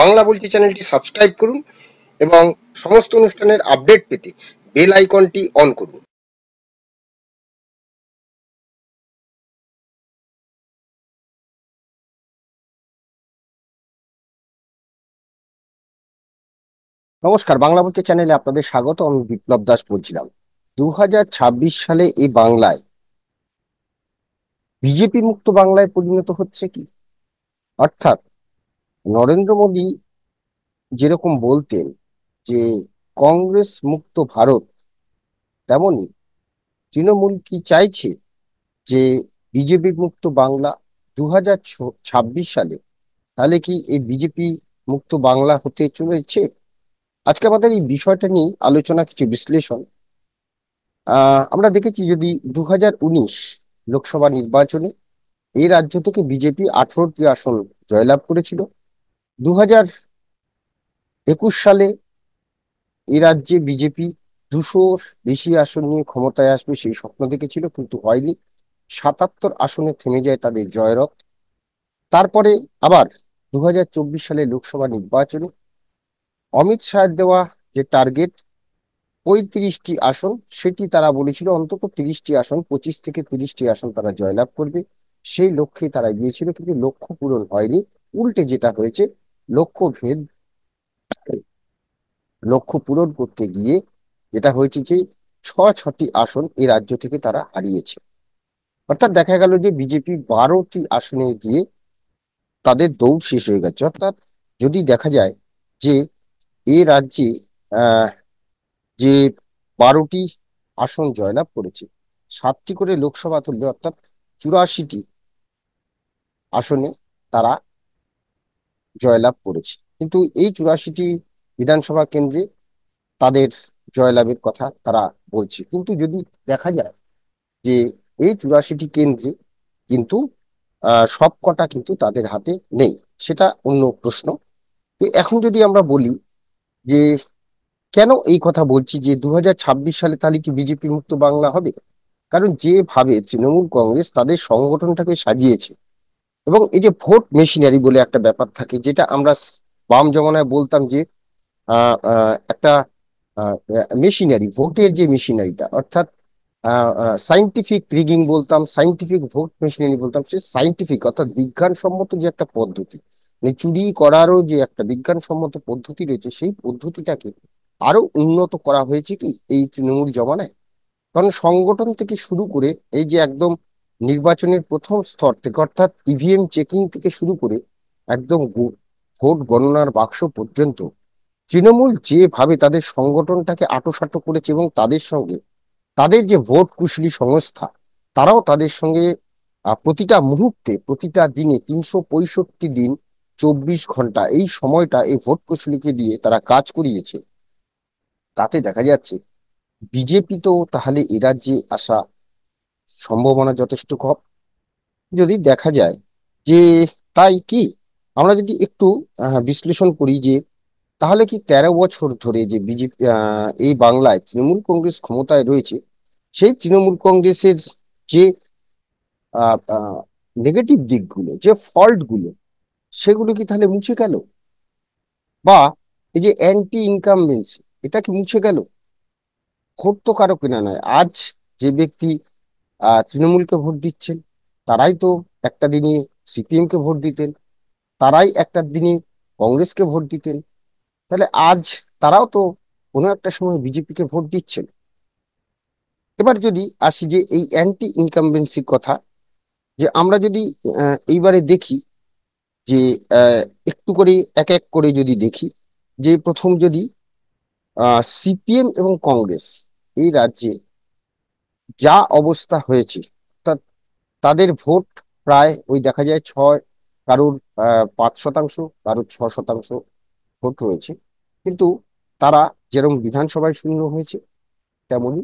বাংলা বলছি চ্যানেলটি সাবস্ক্রাইব করুন এবং সমস্ত অনুষ্ঠানের আপডেট পেতে বেল আইকনটি অন করুন নমস্কার বাংলা বলতে চ্যানেলে আপনাদের স্বাগত আমি বিপ্লব দাস বলছিলাম দু সালে এই বাংলায় বিজেপি মুক্ত বাংলায় পরিণত হচ্ছে কি অর্থাৎ নরেন্দ্র মোদী যেরকম বলতেন যে কংগ্রেস মুক্ত ভারত তেমনি তৃণমূল কি চাইছে যে বিজেপি মুক্ত বাংলা দু সালে তাহলে কি এই বিজেপি মুক্ত বাংলা হতে চলেছে আজকে আমাদের এই বিষয়টা নিয়ে আলোচনা কিছু বিশ্লেষণ আমরা দেখেছি যদি দু লোকসভা নির্বাচনে এই রাজ্য থেকে বিজেপি আঠারোটি আসন জয়লাভ করেছিল দু একুশ সালে এ রাজ্যে বিজেপি দুশো বেশি আসন নিয়ে ক্ষমতায় আসবে সেই স্বপ্ন দেখেছিল কিন্তু হয়নি সাতাত্তর আসনে থেমে যায় তাদের জয়রথ তারপরে আবার দু সালে লোকসভা নির্বাচনে অমিত শাহের দেওয়া যে টার্গেট পঁয়ত্রিশটি আসন সেটি তারা বলেছিল অন্তত তিরিশটি আসন পঁচিশ থেকে তিরিশটি আসন তারা জয়লাভ করবে সেই লক্ষ্যে তারা গিয়েছিল কিন্তু লক্ষ্য পূরণ হয়নি উল্টে যেটা হয়েছে লক্ষ্যভেদ লক্ষ্য পূরণ করতে গিয়ে যেটা হয়েছে যে ছ ছটি আসন এ রাজ্য থেকে তারা হারিয়েছে অর্থাৎ দেখা গেল যে বিজেপি বারোটি আসনে গিয়ে তাদের দৌড় শেষ হয়ে গেছে অর্থাৎ যদি দেখা যায় যে এ রাজ্যে যে বারোটি আসন জয়লাভ করেছে সাতটি করে লোকসভা তুললে অর্থাৎ চুরাশিটি আসনে তারা জয়লাভ করেছে কিন্তু এই চুরাশিটি বিধানসভা কেন্দ্রে তাদের জয়লাভের কথা তারা বলছে কিন্তু যদি দেখা যায় যে এই চুরাশিটি কেন্দ্রে কিন্তু সব কটা কিন্তু তাদের হাতে নেই সেটা অন্য প্রশ্ন তো এখন যদি আমরা বলি যে কেন এই কথা বলছি যে দু সালে তাহলে কি বিজেপি মুক্ত বাংলা হবে কারণ যেভাবে তৃণমূল কংগ্রেস তাদের সংগঠনটাকে সাজিয়েছে এবং এই যে ভোট মেশিনারি বলে একটা ব্যাপার থাকে যেটা আমরা বাম জমানায় বলতাম যে একটা মেশিনারি ভোটের যে মেশিনারিটা অর্থাৎ সাইন্টিফিক রিগিং বলতাম সাইন্টিফিক ভোট মেশিনারি বলতাম সে সাইন্টিফিক অর্থাৎ বিজ্ঞানসম্মত যে একটা পদ্ধতি মানে চুরি করারও যে একটা বিজ্ঞানসম্মত পদ্ধতি রয়েছে সেই পদ্ধতিটাকে আরো উন্নত করা হয়েছে কি এই তৃণমূল জমানায় কারণ সংগঠন থেকে শুরু করে এই যে একদম নির্বাচনের প্রথম স্তর থেকে অর্থাৎ ইভিএম e চেকিং থেকে শুরু করে একদম ভোট গণনার বাক্স পর্যন্ত তৃণমূল যেভাবে তাদের সংগঠনটাকে আটোসাটো করেছে এবং তাদের সঙ্গে তাদের যে ভোট কুশলী সংস্থা তারাও তাদের সঙ্গে প্রতিটা মুহূর্তে প্রতিটা দিনে তিনশো পঁয়ষট্টি দিন চব্বিশ ঘন্টা এই সময়টা এই ভোট কুশলীকে দিয়ে তারা কাজ করিয়েছে তাতে দেখা যাচ্ছে বিজেপি তো তাহলে এরাজ্যে আসা সম্ভাবনা যথেষ্ট কম যদি দেখা যায় যে তাই কি আমরা যদি একটু বিশ্লেষণ করি যে তাহলে কি তেরো বছর ধরে যে বিজেপি এই বাংলায় তৃণমূল কংগ্রেস ক্ষমতায় রয়েছে সেই তৃণমূল কংগ্রেসের যে নেগেটিভ দিকগুলো যে ফল্টগুলো সেগুলো কি তাহলে মুছে গেল বা এই যে অ্যান্টি ইনকামবেন্সি এটা কি মুছে গেল ক্ষোভ তো কারো কেনা নয় আজ যে ব্যক্তি তৃণমূলকে ভোট দিচ্ছেন তারাই তো একটা দিনে সিপিএমকে ভোট দিতেন তারাই একটা দিনে কংগ্রেসকে ভোট দিতেন তাহলে আজ তারাও তো কোনো একটা সময় বিজেপিকে ভোট দিচ্ছেন এবার যদি আসি যে এই অ্যান্টি ইনকামবেন্সির কথা যে আমরা যদি এইবারে দেখি যে একটু করে এক এক করে যদি দেখি যে প্রথম যদি সিপিএম এবং কংগ্রেস এই রাজ্যে যা অবস্থা হয়েছে তাদের ভোট প্রায় ওই দেখা যায় ছয় কারোর পাঁচ শতাংশ কারোর ছ শতাংশ ভোট রয়েছে কিন্তু তারা যেরকম বিধানসভায় শূন্য হয়েছে তেমনি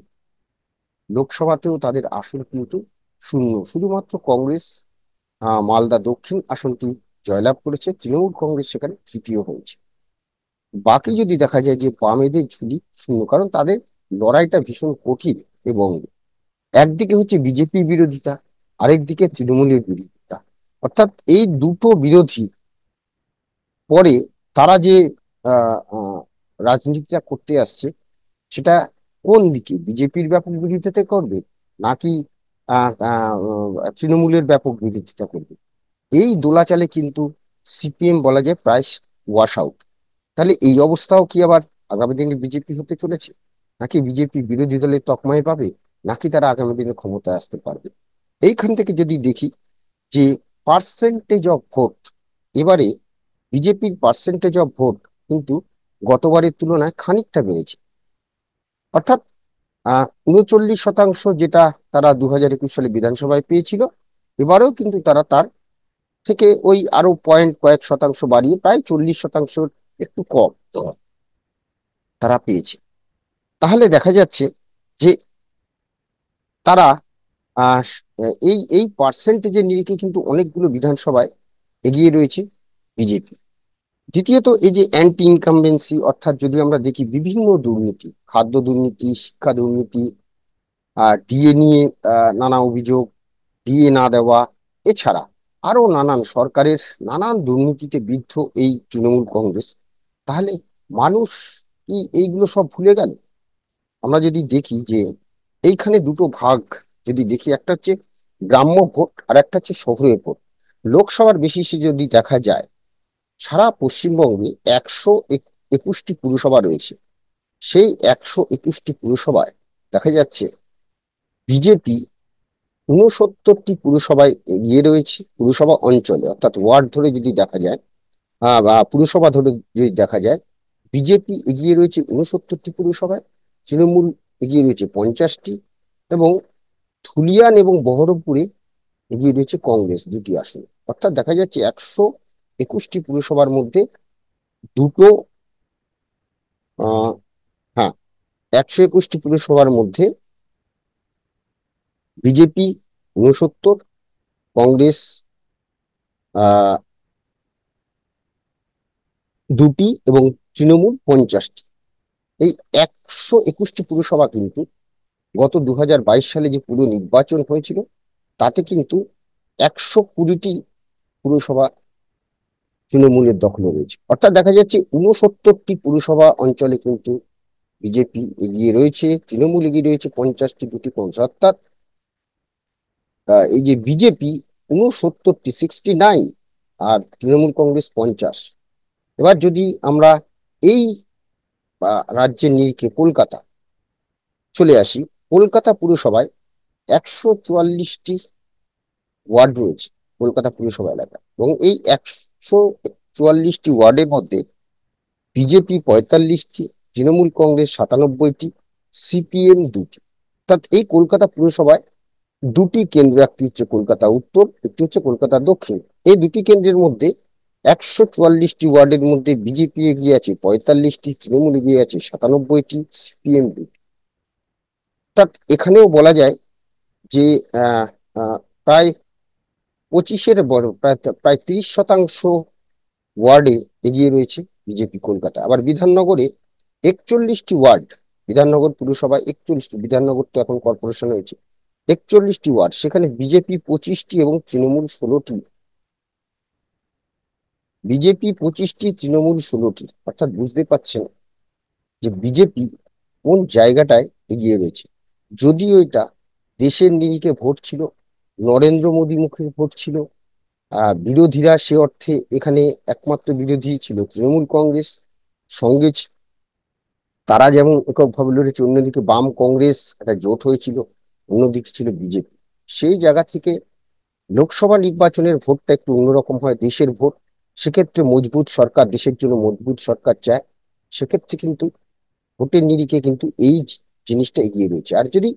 লোকসভাতেও তাদের আসন কিন্তু শূন্য শুধুমাত্র কংগ্রেস মালদা দক্ষিণ আসনটি জয়লাভ করেছে তৃণমূল কংগ্রেস সেখানে তৃতীয় হয়েছে বাকি যদি দেখা যায় যে বামেদের ঝুলি শূন্য কারণ তাদের লড়াইটা ভীষণ কঠিন এবং একদিকে হচ্ছে বিজেপি বিরোধিতা আরেকদিকে তৃণমূলের বিরোধিতা অর্থাৎ এই দুটো বিরোধী পরে তারা যে রাজনীতিটা করতে আসছে সেটা কোন দিকে বিজেপির ব্যাপক বিরোধিতা করবে নাকি তৃণমূলের ব্যাপক বিরোধিতা করবে এই দোলাচালে কিন্তু সিপিএম বলা যায় প্রায় ওয়াশ আউট তাহলে এই অবস্থাও কি আবার আগামী দিনে বিজেপি হতে চলেছে নাকি বিজেপি বিরোধী দলের তকমায় পাবে নাকি তারা আগামী দিনে ক্ষমতায় আসতে পারবে এইখান থেকে যদি দেখি যে পার্সেন্টেজ অফ ভোট এবারে বিজেপির পার্সেন্টেজ অফ ভোট কিন্তু গতবারের তুলনায় খানিকটা বেড়েছে অর্থাৎ উনচল্লিশ শতাংশ যেটা তারা দু হাজার একুশ সালে বিধানসভায় পেয়েছিল এবারেও কিন্তু তারা তার থেকে ওই আরো পয়েন্ট কয়েক শতাংশ বাড়িয়ে প্রায় চল্লিশ শতাংশ একটু কম তারা পেয়েছে তাহলে দেখা যাচ্ছে যে তারা এই এই পার্সেন্টেজের নিরিখে কিন্তু অনেকগুলো বিধানসভায় এগিয়ে রয়েছে বিজেপি দ্বিতীয়ত এই যে অ্যান্টি ইনকামবেন্সি অর্থাৎ যদি আমরা দেখি বিভিন্ন দুর্নীতি খাদ্য দুর্নীতি শিক্ষা দুর্নীতি আর ডিএ নিয়ে নানা অভিযোগ ডিএ না দেওয়া এছাড়া আরও নানান সরকারের নানান দুর্নীতিতে বিদ্ধ এই তৃণমূল কংগ্রেস তাহলে মানুষ কি এইগুলো সব ভুলে গেল আমরা যদি দেখি যে এইখানে দুটো ভাগ যদি দেখি একটা হচ্ছে গ্রাম্য ভোট আর একটা হচ্ছে শহরের ভোট লোকসভার সে যদি দেখা যায় সারা পশ্চিমবঙ্গে একশো একুশটি পুরসভা রয়েছে সেই একশো একুশটি পুরসভায় দেখা যাচ্ছে বিজেপি ঊনসত্তরটি পুরসভায় এগিয়ে রয়েছে পুরসভা অঞ্চলে অর্থাৎ ওয়ার্ড ধরে যদি দেখা যায় বা পুরসভা ধরে যদি দেখা যায় বিজেপি এগিয়ে রয়েছে ঊনসত্তরটি পুরসভায় তৃণমূল এগিয়ে রয়েছে পঞ্চাশটি এবং থুলিয়ান এবং বহরমপুরে এগিয়ে রয়েছে কংগ্রেস দুটি আসনে অর্থাৎ দেখা যাচ্ছে একশো একুশটি পুরসভার মধ্যে দুটো হ্যাঁ একশো একুশটি পুরসভার মধ্যে বিজেপি ঊনসত্তর কংগ্রেস দুটি এবং তৃণমূল পঞ্চাশটি এই একশো একুশটি পুরসভা কিন্তু গত দু সালে যে পুরো নির্বাচন হয়েছিল তাতে কিন্তু একশো কুড়িটি পুরসভা তৃণমূলের দখলে রয়েছে অর্থাৎ দেখা যাচ্ছে উনসত্তরটি পুরসভা অঞ্চলে কিন্তু বিজেপি এগিয়ে রয়েছে তৃণমূল এগিয়ে রয়েছে পঞ্চাশটি দুটি পঞ্চাশ অর্থাৎ এই যে বিজেপি উনসত্তরটি সিক্সটি নাইন আর তৃণমূল কংগ্রেস পঞ্চাশ এবার যদি আমরা এই রাজ্যের নিরিখে কলকাতা চলে আসি কলকাতা পুরসভায় একশো চুয়াল্লিশটি ওয়ার্ড রয়েছে কলকাতা পুরসভা এলাকা এবং এই একশো চুয়াল্লিশটি ওয়ার্ডের মধ্যে বিজেপি পঁয়তাল্লিশটি তৃণমূল কংগ্রেস সাতানব্বইটি সিপিএম দুটি অর্থাৎ এই কলকাতা পুরসভায় দুটি কেন্দ্র একটি হচ্ছে কলকাতা উত্তর একটি হচ্ছে কলকাতা দক্ষিণ এই দুটি কেন্দ্রের মধ্যে একশো চুয়াল্লিশটি ওয়ার্ডের মধ্যে বিজেপি এগিয়ে আছে পঁয়তাল্লিশটি তৃণমূল এগিয়ে আছে সাতানব্বইটি পিএমপি অর্থাৎ এখানেও বলা যায় যে প্রায় পঁচিশের বড় প্রায় প্রায় তিরিশ শতাংশ ওয়ার্ডে এগিয়ে রয়েছে বিজেপি কলকাতা আবার বিধাননগরে একচল্লিশটি ওয়ার্ড বিধাননগর পুরসভায় একচল্লিশটি বিধাননগর তো এখন কর্পোরেশন হয়েছে একচল্লিশটি ওয়ার্ড সেখানে বিজেপি পঁচিশটি এবং তৃণমূল ষোলোটি বিজেপি পঁচিশটি তৃণমূল ষোলোটি অর্থাৎ বুঝতে পারছেন যে বিজেপি কোন জায়গাটায় এগিয়ে রয়েছে যদিও এটা দেশের নিরিখে ভোট ছিল নরেন্দ্র মোদী মুখে ভোট ছিল বিরোধীরা সে অর্থে এখানে একমাত্র বিরোধী ছিল তৃণমূল কংগ্রেস সঙ্গে তারা যেমন এককভাবে লড়েছে অন্যদিকে বাম কংগ্রেস একটা জোট হয়েছিল অন্যদিকে ছিল বিজেপি সেই জায়গা থেকে লোকসভা নির্বাচনের ভোটটা একটু অন্যরকম হয় দেশের ভোট সেক্ষেত্রে মজবুত সরকার দেশের জন্য মজবুত সরকার চায় সেক্ষেত্রে কিন্তু ভোটের নিরিখে কিন্তু এই জিনিসটা এগিয়ে রয়েছে আর যদি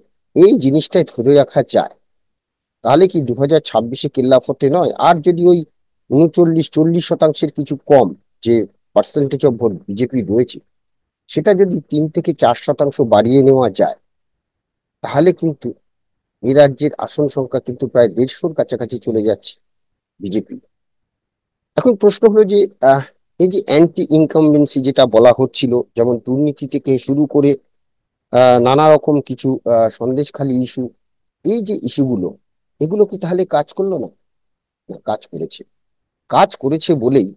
এই জিনিসটাই ধরে রাখা যায় তাহলে কি দু হাজার ছাব্বিশে কেল্লাফতে নয় আর যদি ওই উনচল্লিশ চল্লিশ শতাংশের কিছু কম যে পার্সেন্টেজ অফ ভোট বিজেপি রয়েছে সেটা যদি তিন থেকে চার শতাংশ বাড়িয়ে নেওয়া যায় তাহলে কিন্তু এ রাজ্যের আসন সংখ্যা কিন্তু প্রায় দেড়শোর কাছাকাছি চলে যাচ্ছে বিজেপি এখন প্রশ্ন হলো যে এই যে অ্যান্টি ইনকামবেন্সি যেটা বলা হচ্ছিল যেমন দুর্নীতি থেকে শুরু করে নানা রকম কিছু সন্দেশখালী ইস্যু এই যে ইস্যুগুলো এগুলো কি তাহলে কাজ করলো না না কাজ করেছে কাজ করেছে বলেই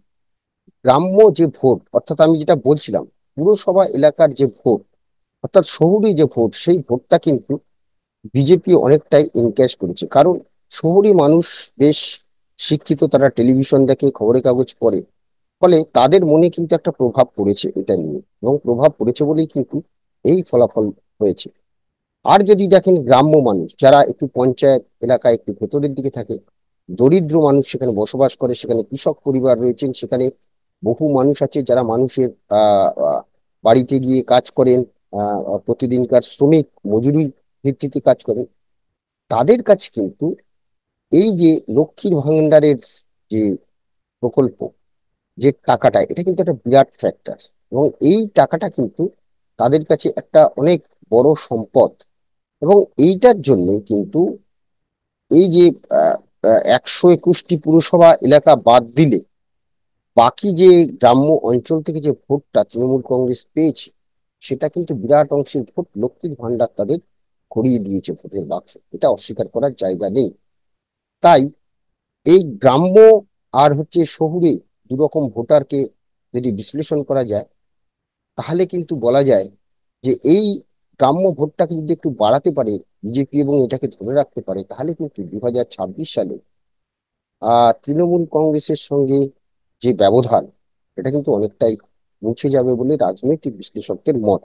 গ্রাম্য যে ভোট অর্থাৎ আমি যেটা বলছিলাম পুরসভা এলাকার যে ভোট অর্থাৎ শহুরি যে ভোট সেই ভোটটা কিন্তু বিজেপি অনেকটাই এনক্যাশ করেছে কারণ শহুরি মানুষ বেশ শিক্ষিত তারা টেলিভিশন দেখে খবরের কাগজ পড়ে ফলে তাদের মনে কিন্তু একটা প্রভাব পড়েছে এটা নিয়ে এবং প্রভাব পড়েছে বলেই কিন্তু এই ফলাফল হয়েছে আর যদি দেখেন গ্রাম্য মানুষ যারা একটু পঞ্চায়েত এলাকায় একটু ভেতরের দিকে থাকে দরিদ্র মানুষ সেখানে বসবাস করে সেখানে কৃষক পরিবার রয়েছেন সেখানে বহু মানুষ আছে যারা মানুষের বাড়িতে গিয়ে কাজ করেন প্রতিদিনকার শ্রমিক মজুরি ভিত্তিতে কাজ করেন তাদের কাছে কিন্তু এই যে লক্ষ্মীর ভাণ্ডারের যে প্রকল্প যে টাকাটা এটা কিন্তু একটা বিরাট ফ্যাক্টর এবং এই টাকাটা কিন্তু তাদের কাছে একটা অনেক বড় সম্পদ এবং এইটার জন্য কিন্তু এই যে একশো একুশটি পুরসভা এলাকা বাদ দিলে বাকি যে গ্রাম্য অঞ্চল থেকে যে ভোটটা তৃণমূল কংগ্রেস পেয়েছে সেটা কিন্তু বিরাট অংশের ভোট লক্ষ্মীর ভাণ্ডার তাদের করিয়ে দিয়েছে ভোটের বাক্স এটা অস্বীকার করার জায়গা নেই তাই এই গ্রাম্য আর হচ্ছে শহুরে দুরকম ভোটারকে যদি বিশ্লেষণ করা যায় তাহলে কিন্তু বলা যায় যে এই গ্রাম্য ভোটটাকে যদি একটু বাড়াতে পারে বিজেপি এবং এটাকে ধরে রাখতে পারে তাহলে কিন্তু দু সালে তৃণমূল কংগ্রেসের সঙ্গে যে ব্যবধান এটা কিন্তু অনেকটাই মুছে যাবে বলে রাজনৈতিক বিশ্লেষকদের মত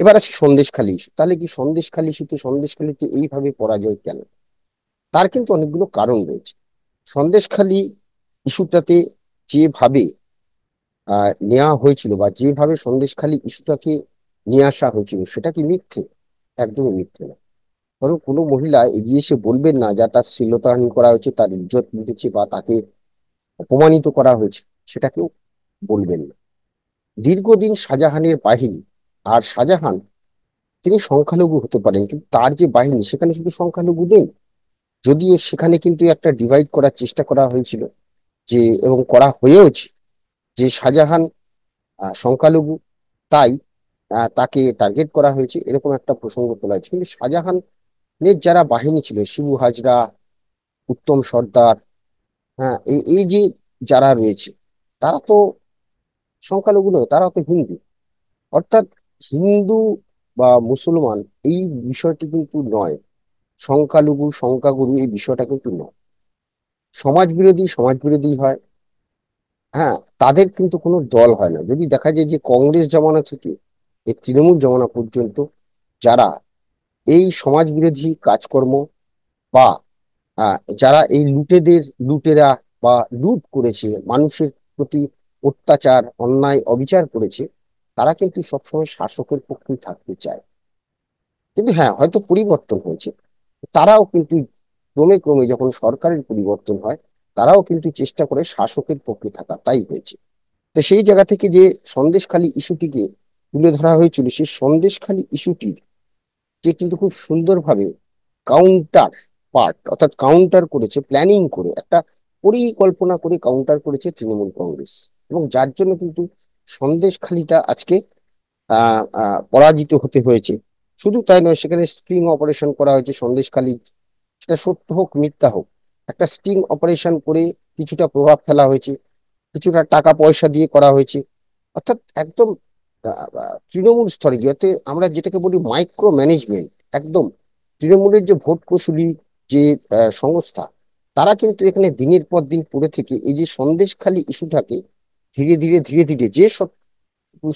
এবার আছে সন্দেশখালী ইস্যু তাহলে কি সন্দেশখালী ইস্যুতে সন্দেশখালীতে এইভাবে পরাজয় কেন তার কিন্তু অনেকগুলো কারণ রয়েছে সন্দেশখালী ইস্যুটাতে যেভাবে নেওয়া হয়েছিল বা যেভাবে সন্দেশখালী ইস্যুটাকে নিয়ে আসা হয়েছিল সেটা কি মিথ্যে একদমই মিথ্যে না কারণ কোনো মহিলা এগিয়ে এসে বলবেন না যা তার শ্লীলতাহানি করা হয়েছে তার ইজ্জত নিতেছে বা তাকে অপমানিত করা হয়েছে সেটা কেউ বলবেন না দীর্ঘদিন শাহজাহানের বাহিনী আর শাহজাহান তিনি সংখ্যালঘু হতে পারেন কিন্তু তার যে বাহিনী সেখানে শুধু সংখ্যালঘু নেই যদিও সেখানে কিন্তু একটা ডিভাইড করার চেষ্টা করা হয়েছিল যে এবং করা হয়েওছে যে শাহজাহান সংখ্যালঘু তাই তাকে টার্গেট করা হয়েছে এরকম একটা প্রসঙ্গ তোলা হয়েছে কিন্তু শাহজাহানের যারা বাহিনী ছিল শিবু হাজরা উত্তম সর্দার হ্যাঁ এই যে যারা রয়েছে তারা তো সংখ্যালঘু নয় তারা তো হিন্দু অর্থাৎ হিন্দু বা মুসলমান এই বিষয়টি কিন্তু নয় সংখ্যালঘু সংখ্যাগুরু এই বিষয়টা কিন্তু নয় সমাজ বিরোধী সমাজ বিরোধী হয় হ্যাঁ তাদের কিন্তু কোনো দল হয় না যদি দেখা যায় যে কংগ্রেস জমানা থেকে এই তৃণমূল জমানা পর্যন্ত যারা এই সমাজ বিরোধী কাজকর্ম বা যারা এই লুটেদের লুটেরা বা লুট করেছে মানুষের প্রতি অত্যাচার অন্যায় অবিচার করেছে তারা কিন্তু সবসময় শাসকের পক্ষেই থাকতে চায় কিন্তু হ্যাঁ হয়তো পরিবর্তন হয়েছে তারাও কিন্তু ক্রমে ক্রমে যখন সরকারের পরিবর্তন হয় তারাও কিন্তু চেষ্টা করে শাসকের পক্ষে থাকা তাই হয়েছে তো সেই জায়গা থেকে যে সন্দেশখালী ইস্যুটিকে তুলে ধরা হয়েছিল সেই সন্দেশখালী ইস্যুটির যে কিন্তু খুব সুন্দরভাবে কাউন্টার পার্ট অর্থাৎ কাউন্টার করেছে প্ল্যানিং করে একটা পরিকল্পনা করে কাউন্টার করেছে তৃণমূল কংগ্রেস এবং যার জন্য কিন্তু সন্দেশখালীটা আজকে পরাজিত হতে হয়েছে শুধু তাই নয় সেখানে স্টিং অপারেশন করা হয়েছে সন্দেশখালী সেটা সত্য হোক মিথ্যা হোক একটা স্ট্রিং অপারেশন করে কিছুটা প্রভাব ফেলা হয়েছে কিছুটা টাকা পয়সা দিয়ে করা হয়েছে অর্থাৎ একদম তৃণমূল স্তরে গিয়ে আমরা যেটাকে বলি মাইক্রো ম্যানেজমেন্ট একদম তৃণমূলের যে ভোট কৌশলী যে সংস্থা তারা কিন্তু এখানে দিনের পর দিন পড়ে থেকে এই যে সন্দেশখালী ইস্যুটাকে ধীরে ধীরে ধীরে ধীরে যে সব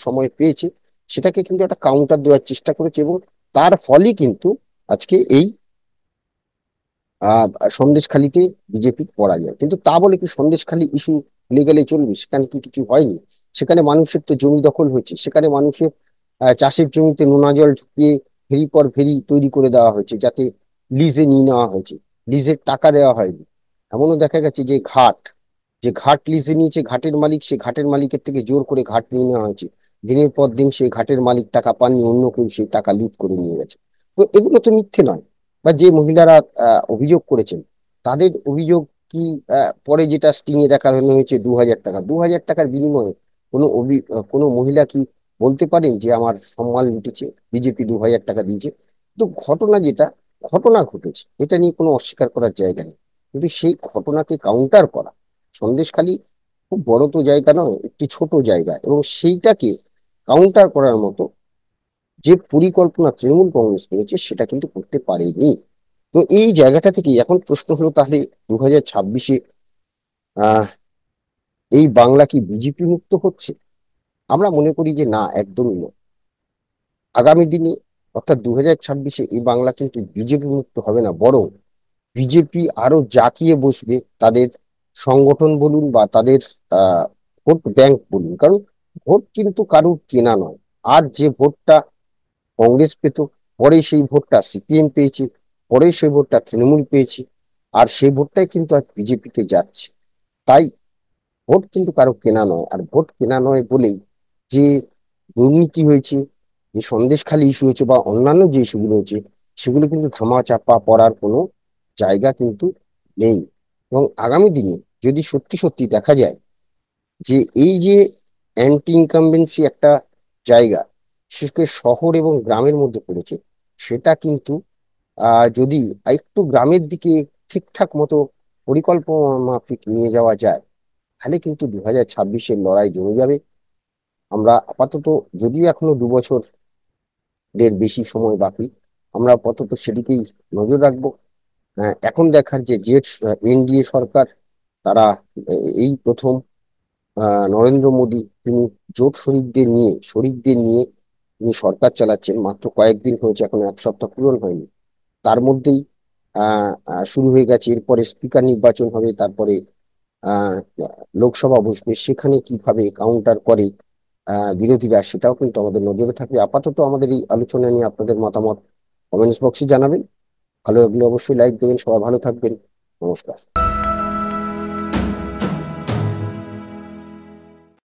সময় পেয়েছে সেটাকে কিন্তু একটা কাউন্টার দেওয়ার চেষ্টা করেছে এবং তার ফলে কিন্তু আজকে এই সন্দেশখালিতে বিজেপি পরাজয় কিন্তু তা বলে কি সন্দেশখালি ইস্যু ভুলে গেলে চলবে সেখানে কি কিছু হয়নি সেখানে মানুষের তো জমি দখল হয়েছে সেখানে মানুষের চাষের জমিতে নোনা জল ঢুকিয়ে ভেরি পর ভেরি তৈরি করে দেওয়া হয়েছে যাতে লিজে নিয়ে নেওয়া হয়েছে লিজের টাকা দেওয়া হয়নি এমনও দেখা গেছে যে ঘাট যে ঘাট লিজে নিয়েছে ঘাটের মালিক সে ঘাটের মালিকের থেকে জোর করে ঘাট নিয়ে নেওয়া হয়েছে দিনের পর দিন সেই ঘাটের মালিক টাকা পাননি অন্য কেউ সেই টাকা লুট করে নিয়ে গেছে তো এগুলো তো মিথ্যে নয় বা যে মহিলারা অভিযোগ করেছেন তাদের অভিযোগ কি পরে যেটা স্টিংয়ে দেখানো হয়েছে দু হাজার টাকা দু হাজার টাকার বিনিময়ে কোনো অভি কোনো মহিলা কি বলতে পারেন যে আমার সম্মান লুটেছে বিজেপি দু হাজার টাকা দিয়েছে তো ঘটনা যেটা ঘটনা ঘটেছে এটা নিয়ে কোনো অস্বীকার করার জায়গা নেই কিন্তু সেই ঘটনাকে কাউন্টার করা সন্দেশখালী খুব বড় তো জায়গা নয় একটি ছোট জায়গা এবং সেইটাকে কাউন্টার করার মতো যে পরিকল্পনা তৃণমূল কংগ্রেস করেছে সেটা কিন্তু করতে পারেনি তো এই জায়গাটা থেকে এখন প্রশ্ন হলো তাহলে দু হাজার ছাব্বিশে এই বাংলা কি বিজেপি মুক্ত হচ্ছে আমরা মনে করি যে না একদমই নয় আগামী দিনে অর্থাৎ দু হাজার ছাব্বিশে এই বাংলা কিন্তু বিজেপি মুক্ত হবে না বরং বিজেপি আরো জাকিয়ে বসবে তাদের সংগঠন বলুন বা তাদের আহ ভোট ব্যাংক বলুন কারণ ভোট কিন্তু কারুর কেনা নয় আর যে ভোটটা কংগ্রেস পেত পরে সেই ভোটটা সিপিএম পেয়েছে পরে সেই ভোটটা তৃণমূল পেয়েছে আর সেই ভোটটাই কিন্তু আজ বিজেপিতে যাচ্ছে তাই ভোট কিন্তু কারো কেনা নয় আর ভোট কেনা নয় বলেই যে দুর্নীতি হয়েছে যে খালি ইস্যু হয়েছে বা অন্যান্য যে ইস্যুগুলো হয়েছে সেগুলো কিন্তু ধামা চাপা পড়ার কোনো জায়গা কিন্তু নেই এবং আগামী দিনে যদি সত্যি সত্যি দেখা যায় যে এই যে অ্যান্টি ইনকামবেন্সি একটা জায়গা বিশেষ করে শহর এবং গ্রামের মধ্যে পড়েছে সেটা কিন্তু যদি একটু গ্রামের দিকে ঠিকঠাক মতো পরিকল্পনা মাফিক নিয়ে যাওয়া যায় তাহলে কিন্তু দু হাজার ছাব্বিশের লড়াই জমে যাবে আমরা আপাতত যদিও এখনো দু বছর এর বেশি সময় বাকি আমরা আপাতত সেদিকেই নজর রাখবো হ্যাঁ, এখন দেখার যে জেট এনডিএ সরকার তারা এই প্রথম নরেন্দ্র মোদী তিনি জোট শরীরদের নিয়ে শরীরদের নিয়ে তিনি সরকার চালাচ্ছেন মাত্র কয়েকদিন হয়েছে এখন এক সপ্তাহ পূরণ হয়নি তার মধ্যেই শুরু হয়ে গেছে এরপরে স্পিকার নির্বাচন হবে তারপরে লোকসভা বসবে সেখানে কিভাবে কাউন্টার করে বিরোধীরা সেটাও কিন্তু আমাদের নজরে থাকবে আপাতত আমাদের এই আলোচনা নিয়ে আপনাদের মতামত কমেন্টস বক্সে জানাবেন ভালো লাগলে অবশ্যই লাইক দেবেন সবাই ভালো থাকবেন নমস্কার